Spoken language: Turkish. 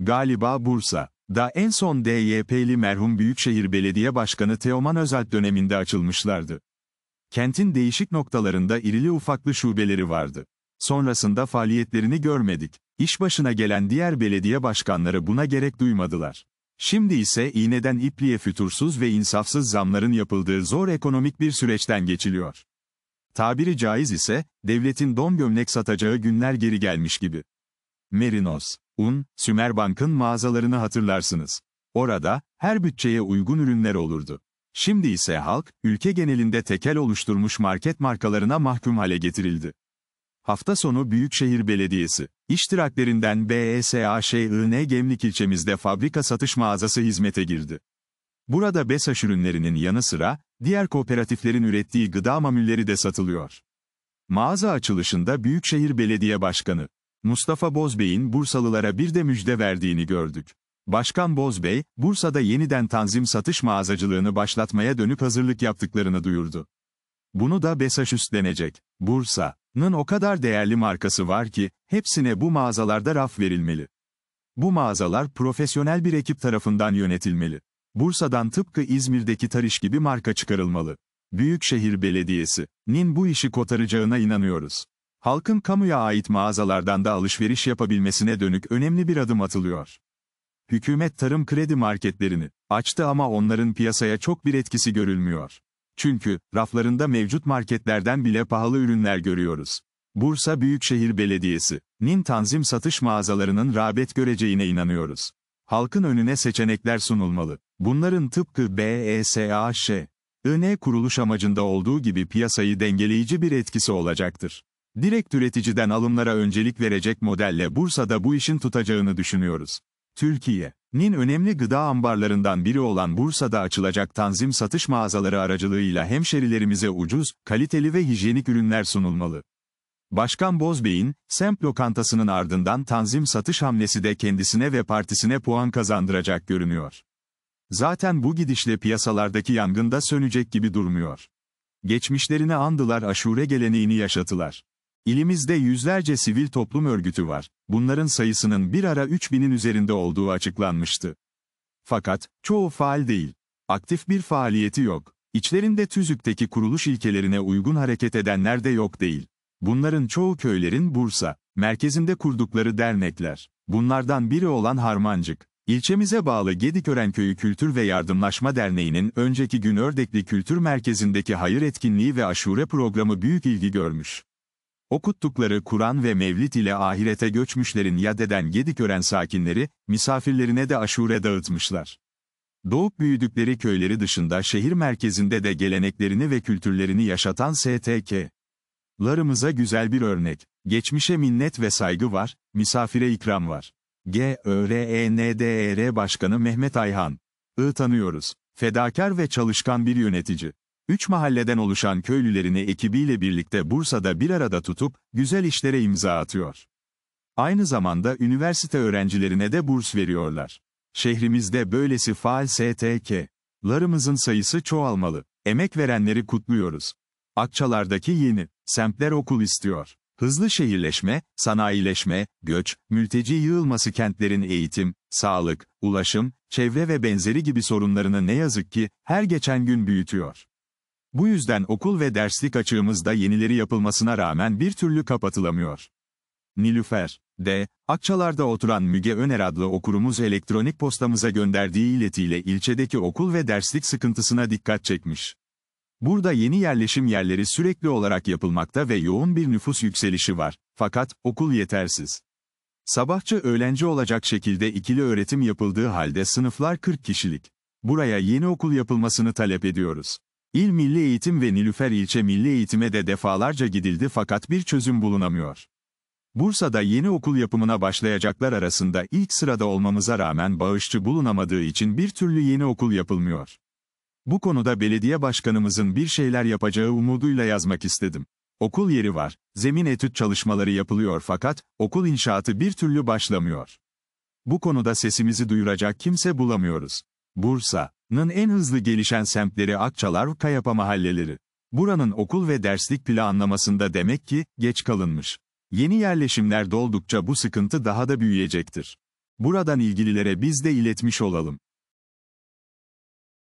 Galiba Bursa. Da en son DYP'li merhum Büyükşehir Belediye Başkanı Teoman Özalp döneminde açılmışlardı. Kentin değişik noktalarında irili ufaklı şubeleri vardı. Sonrasında faaliyetlerini görmedik. İş başına gelen diğer belediye başkanları buna gerek duymadılar. Şimdi ise iğneden ipliğe fütursuz ve insafsız zamların yapıldığı zor ekonomik bir süreçten geçiliyor. Tabiri caiz ise, devletin don gömlek satacağı günler geri gelmiş gibi. Merinos un, Sümerbank'ın mağazalarını hatırlarsınız. Orada, her bütçeye uygun ürünler olurdu. Şimdi ise halk, ülke genelinde tekel oluşturmuş market markalarına mahkum hale getirildi. Hafta sonu Büyükşehir Belediyesi, iştiraklerinden BESAŞIN Gemlik ilçemizde fabrika satış mağazası hizmete girdi. Burada BESAŞ ürünlerinin yanı sıra, diğer kooperatiflerin ürettiği gıda mamulleri de satılıyor. Mağaza açılışında Büyükşehir Belediye Başkanı, Mustafa Bozbey'in Bursalılara bir de müjde verdiğini gördük. Başkan Bozbey, Bursa'da yeniden tanzim satış mağazacılığını başlatmaya dönüp hazırlık yaptıklarını duyurdu. Bunu da BESAŞ üstlenecek. Bursa'nın o kadar değerli markası var ki, hepsine bu mağazalarda raf verilmeli. Bu mağazalar profesyonel bir ekip tarafından yönetilmeli. Bursa'dan tıpkı İzmir'deki Tarış gibi marka çıkarılmalı. Büyükşehir Belediyesi'nin bu işi kotaracağına inanıyoruz halkın kamuya ait mağazalardan da alışveriş yapabilmesine dönük önemli bir adım atılıyor. Hükümet tarım kredi marketlerini açtı ama onların piyasaya çok bir etkisi görülmüyor. Çünkü raflarında mevcut marketlerden bile pahalı ürünler görüyoruz. Bursa Büyükşehir Belediyesi, NİM tanzim satış mağazalarının rağbet göreceğine inanıyoruz. Halkın önüne seçenekler sunulmalı. Bunların tıpkı BESAŞ, ÖNE kuruluş amacında olduğu gibi piyasayı dengeleyici bir etkisi olacaktır. Direkt üreticiden alımlara öncelik verecek modelle Bursa'da bu işin tutacağını düşünüyoruz. Türkiye'nin önemli gıda ambarlarından biri olan Bursa'da açılacak tanzim satış mağazaları aracılığıyla hemşerilerimize ucuz, kaliteli ve hijyenik ürünler sunulmalı. Başkan Bozbey'in, semp lokantasının ardından tanzim satış hamlesi de kendisine ve partisine puan kazandıracak görünüyor. Zaten bu gidişle piyasalardaki yangında sönecek gibi durmuyor. Geçmişlerine andılar aşure geleneğini yaşatılar. İlimizde yüzlerce sivil toplum örgütü var. Bunların sayısının bir ara 3000'in üzerinde olduğu açıklanmıştı. Fakat, çoğu faal değil. Aktif bir faaliyeti yok. İçlerinde tüzükteki kuruluş ilkelerine uygun hareket edenler de yok değil. Bunların çoğu köylerin Bursa, merkezinde kurdukları dernekler. Bunlardan biri olan Harmancık. İlçemize bağlı Gedikören Köyü Kültür ve Yardımlaşma Derneği'nin önceki gün Ördekli Kültür Merkezi'ndeki hayır etkinliği ve aşure programı büyük ilgi görmüş. Okuttukları Kur'an ve Mevlid ile ahirete göçmüşlerin Yade'den Gedikören sakinleri, misafirlerine de aşure dağıtmışlar. Doğup büyüdükleri köyleri dışında şehir merkezinde de geleneklerini ve kültürlerini yaşatan STK. Larımıza güzel bir örnek. Geçmişe minnet ve saygı var, misafire ikram var. GÖRENDER e e Başkanı Mehmet Ayhan. I tanıyoruz. Fedakar ve çalışkan bir yönetici. Üç mahalleden oluşan köylülerini ekibiyle birlikte Bursa'da bir arada tutup güzel işlere imza atıyor. Aynı zamanda üniversite öğrencilerine de burs veriyorlar. Şehrimizde böylesi faal STK'larımızın sayısı çoğalmalı. Emek verenleri kutluyoruz. Akçalardaki yeni semtler okul istiyor. Hızlı şehirleşme, sanayileşme, göç, mülteci yığılması kentlerin eğitim, sağlık, ulaşım, çevre ve benzeri gibi sorunlarını ne yazık ki her geçen gün büyütüyor. Bu yüzden okul ve derslik açığımızda yenileri yapılmasına rağmen bir türlü kapatılamıyor. Nilüfer, D. Akçalar'da oturan Müge Öner adlı okurumuz elektronik postamıza gönderdiği iletiyle ilçedeki okul ve derslik sıkıntısına dikkat çekmiş. Burada yeni yerleşim yerleri sürekli olarak yapılmakta ve yoğun bir nüfus yükselişi var, fakat okul yetersiz. Sabahçı öğlenci olacak şekilde ikili öğretim yapıldığı halde sınıflar 40 kişilik. Buraya yeni okul yapılmasını talep ediyoruz. İl Milli Eğitim ve Nilüfer İlçe Milli Eğitim'e de defalarca gidildi fakat bir çözüm bulunamıyor. Bursa'da yeni okul yapımına başlayacaklar arasında ilk sırada olmamıza rağmen bağışçı bulunamadığı için bir türlü yeni okul yapılmıyor. Bu konuda belediye başkanımızın bir şeyler yapacağı umuduyla yazmak istedim. Okul yeri var, zemin etüt çalışmaları yapılıyor fakat okul inşaatı bir türlü başlamıyor. Bu konuda sesimizi duyuracak kimse bulamıyoruz. Bursa'nın en hızlı gelişen semtleri Akçalar, Kayapa mahalleleri. Buranın okul ve derslik planlamasında demek ki, geç kalınmış. Yeni yerleşimler doldukça bu sıkıntı daha da büyüyecektir. Buradan ilgililere biz de iletmiş olalım.